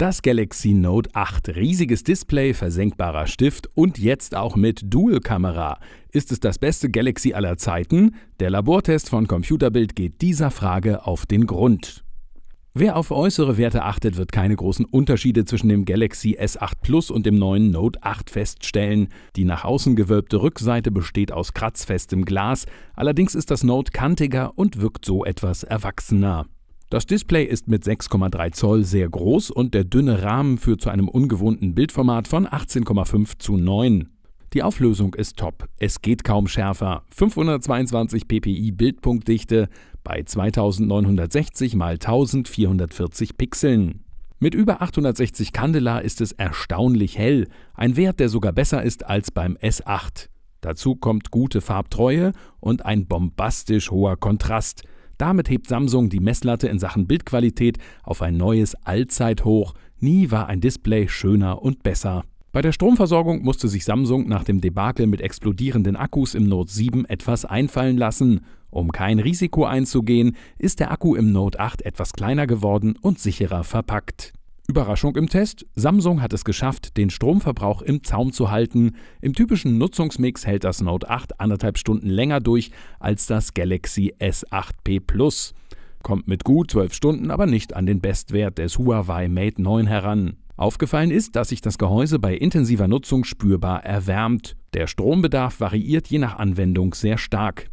Das Galaxy Note 8, riesiges Display, versenkbarer Stift und jetzt auch mit Dual-Kamera. Ist es das beste Galaxy aller Zeiten? Der Labortest von Computerbild geht dieser Frage auf den Grund. Wer auf äußere Werte achtet, wird keine großen Unterschiede zwischen dem Galaxy S8 Plus und dem neuen Note 8 feststellen. Die nach außen gewölbte Rückseite besteht aus kratzfestem Glas, allerdings ist das Note kantiger und wirkt so etwas erwachsener. Das Display ist mit 6,3 Zoll sehr groß und der dünne Rahmen führt zu einem ungewohnten Bildformat von 18,5 zu 9. Die Auflösung ist top. Es geht kaum schärfer. 522 ppi Bildpunktdichte bei 2960 x 1440 Pixeln. Mit über 860 Candela ist es erstaunlich hell, ein Wert, der sogar besser ist als beim S8. Dazu kommt gute Farbtreue und ein bombastisch hoher Kontrast – damit hebt Samsung die Messlatte in Sachen Bildqualität auf ein neues Allzeithoch. Nie war ein Display schöner und besser. Bei der Stromversorgung musste sich Samsung nach dem Debakel mit explodierenden Akkus im Note 7 etwas einfallen lassen. Um kein Risiko einzugehen, ist der Akku im Note 8 etwas kleiner geworden und sicherer verpackt. Überraschung im Test, Samsung hat es geschafft, den Stromverbrauch im Zaum zu halten. Im typischen Nutzungsmix hält das Note 8 anderthalb Stunden länger durch als das Galaxy S8P Plus. Kommt mit gut 12 Stunden, aber nicht an den Bestwert des Huawei Mate 9 heran. Aufgefallen ist, dass sich das Gehäuse bei intensiver Nutzung spürbar erwärmt. Der Strombedarf variiert je nach Anwendung sehr stark.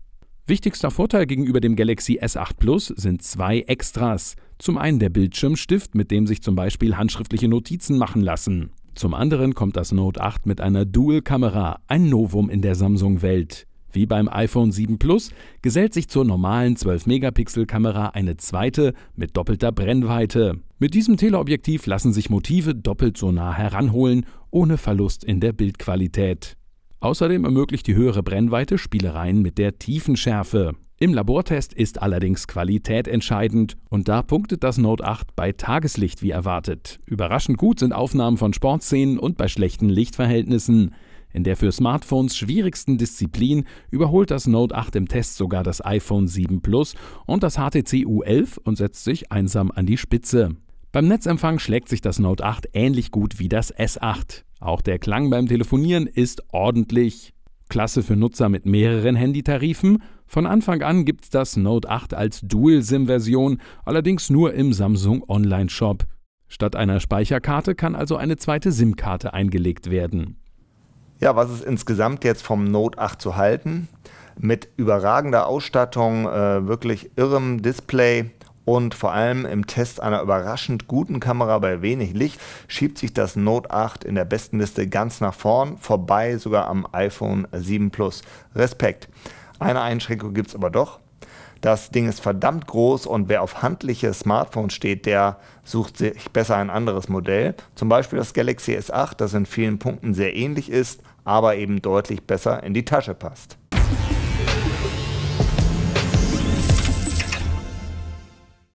Wichtigster Vorteil gegenüber dem Galaxy S8 Plus sind zwei Extras. Zum einen der Bildschirmstift, mit dem sich zum Beispiel handschriftliche Notizen machen lassen. Zum anderen kommt das Note 8 mit einer Dual-Kamera, ein Novum in der Samsung-Welt. Wie beim iPhone 7 Plus gesellt sich zur normalen 12-Megapixel-Kamera eine zweite mit doppelter Brennweite. Mit diesem Teleobjektiv lassen sich Motive doppelt so nah heranholen, ohne Verlust in der Bildqualität. Außerdem ermöglicht die höhere Brennweite Spielereien mit der Tiefenschärfe. Im Labortest ist allerdings Qualität entscheidend und da punktet das Note 8 bei Tageslicht wie erwartet. Überraschend gut sind Aufnahmen von Sportszenen und bei schlechten Lichtverhältnissen. In der für Smartphones schwierigsten Disziplin überholt das Note 8 im Test sogar das iPhone 7 Plus und das HTC U11 und setzt sich einsam an die Spitze. Beim Netzempfang schlägt sich das Note 8 ähnlich gut wie das S8. Auch der Klang beim Telefonieren ist ordentlich. Klasse für Nutzer mit mehreren Handytarifen. Von Anfang an gibt es das Note 8 als Dual-SIM-Version, allerdings nur im Samsung Online-Shop. Statt einer Speicherkarte kann also eine zweite SIM-Karte eingelegt werden. Ja, was ist insgesamt jetzt vom Note 8 zu halten? Mit überragender Ausstattung, äh, wirklich irrem Display, und vor allem im Test einer überraschend guten Kamera bei wenig Licht schiebt sich das Note 8 in der Bestenliste ganz nach vorn, vorbei sogar am iPhone 7 Plus. Respekt. Eine Einschränkung gibt es aber doch. Das Ding ist verdammt groß und wer auf handliche Smartphones steht, der sucht sich besser ein anderes Modell. Zum Beispiel das Galaxy S8, das in vielen Punkten sehr ähnlich ist, aber eben deutlich besser in die Tasche passt.